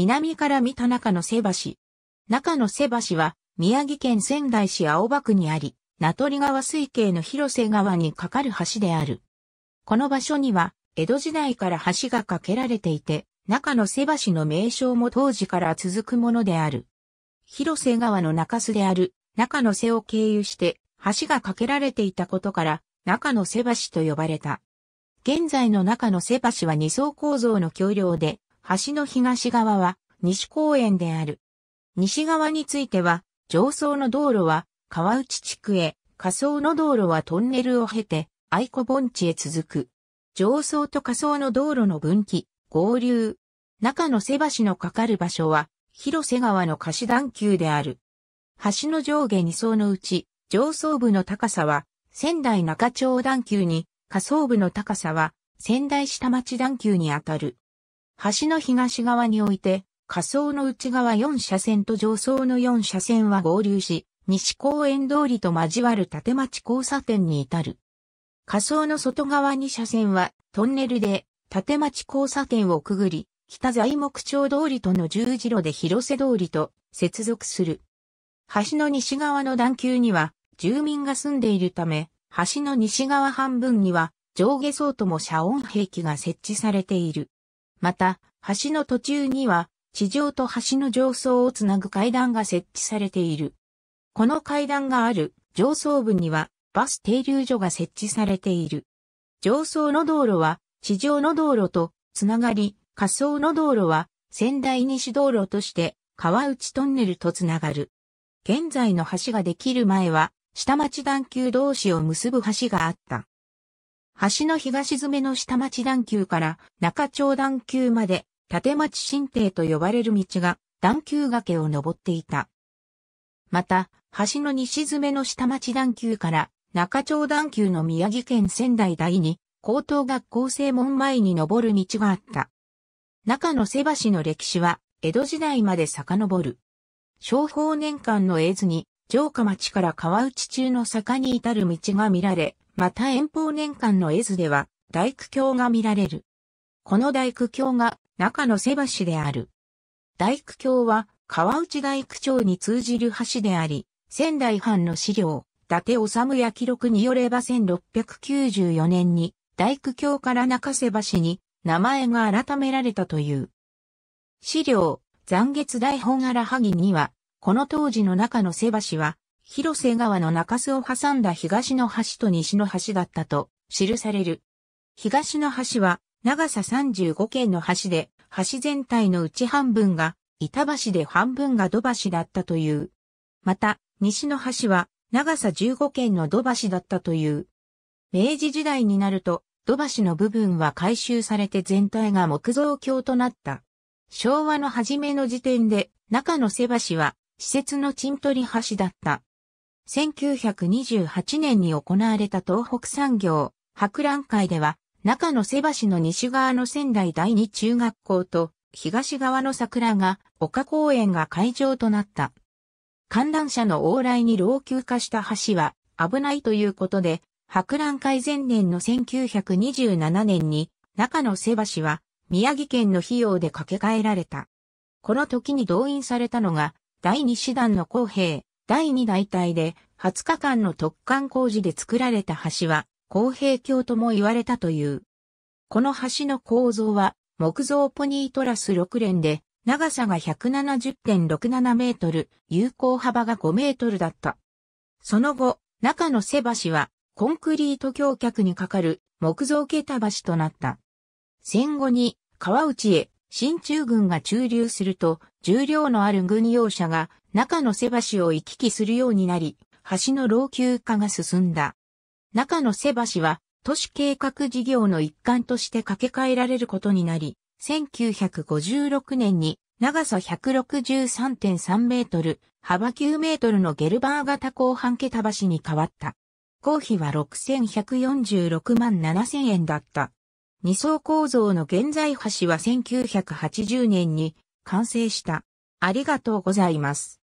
南から見た中野瀬橋。中野瀬橋は、宮城県仙台市青葉区にあり、名取川水系の広瀬川に架かる橋である。この場所には、江戸時代から橋が架けられていて、中野瀬橋の名称も当時から続くものである。広瀬川の中洲である中野瀬を経由して橋が架けられていたことから中野瀬橋と呼ばれた。現在の中野瀬橋は二層構造の橋梁で橋の東側は西公園である。西側については、上層の道路は川内地区へ、下層の道路はトンネルを経て、愛子盆地へ続く。上層と下層の道路の分岐、合流。中の瀬橋のかかる場所は、広瀬川の貸し段丘である。橋の上下2層のうち、上層部の高さは、仙台中町段丘に、下層部の高さは、仙台下町段丘にあたる。橋の東側において、下層の内側4車線と上層の4車線は合流し、西公園通りと交わる縦町交差点に至る。下層の外側2車線はトンネルで縦町交差点をくぐり、北材木町通りとの十字路で広瀬通りと接続する。橋の西側の段丘には住民が住んでいるため、橋の西側半分には上下層とも遮音壁が設置されている。また、橋の途中には、地上と橋の上層をつなぐ階段が設置されている。この階段がある上層部には、バス停留所が設置されている。上層の道路は、地上の道路とつながり、下層の道路は、仙台西道路として、川内トンネルとつながる。現在の橋ができる前は、下町段丘同士を結ぶ橋があった。橋の東詰めの下町段丘から中町段丘まで、立町新邸と呼ばれる道が段丘崖を登っていた。また、橋の西詰めの下町段丘から中町段丘の宮城県仙台第二高等学校正門前に登る道があった。中野瀬橋の歴史は江戸時代まで遡る。商法年間の絵図に城下町から川内中の坂に至る道が見られ、また遠方年間の絵図では大工橋が見られる。この大工橋が中野瀬橋である。大工橋は川内大工町に通じる橋であり、仙台藩の資料、伊達治や記録によれば1694年に大工橋から中瀬橋に名前が改められたという。資料、残月台本荒萩には、この当時の中の瀬橋は、広瀬川の中州を挟んだ東の橋と西の橋だったと記される。東の橋は長さ35軒の橋で、橋全体のうち半分が板橋で半分が土橋だったという。また、西の橋は長さ15軒の土橋だったという。明治時代になると、土橋の部分は改修されて全体が木造橋となった。昭和の初めの時点で、中の瀬橋は、施設の賃取り橋だった。1928年に行われた東北産業博覧会では、中野瀬橋の西側の仙台第二中学校と東側の桜が丘公園が会場となった。観覧車の往来に老朽化した橋は危ないということで、博覧会前年の1927年に中野瀬橋は宮城県の費用で掛け替えられた。この時に動員されたのが第二師団の公兵、第2大隊で20日間の突貫工事で作られた橋は公平橋とも言われたという。この橋の構造は木造ポニートラス6連で長さが170.67メートル、有効幅が5メートルだった。その後、中の瀬橋はコンクリート橋脚に架かる木造桁橋となった。戦後に川内へ新中軍が駐留すると、重量のある軍用車が中の瀬橋を行き来するようになり、橋の老朽化が進んだ。中の瀬橋は、都市計画事業の一環として架け替えられることになり、1956年に長さ163.3メートル、幅9メートルのゲルバー型後半桁橋に変わった。公費は6146万7000円だった。二層構造の現在橋は1980年に完成した。ありがとうございます。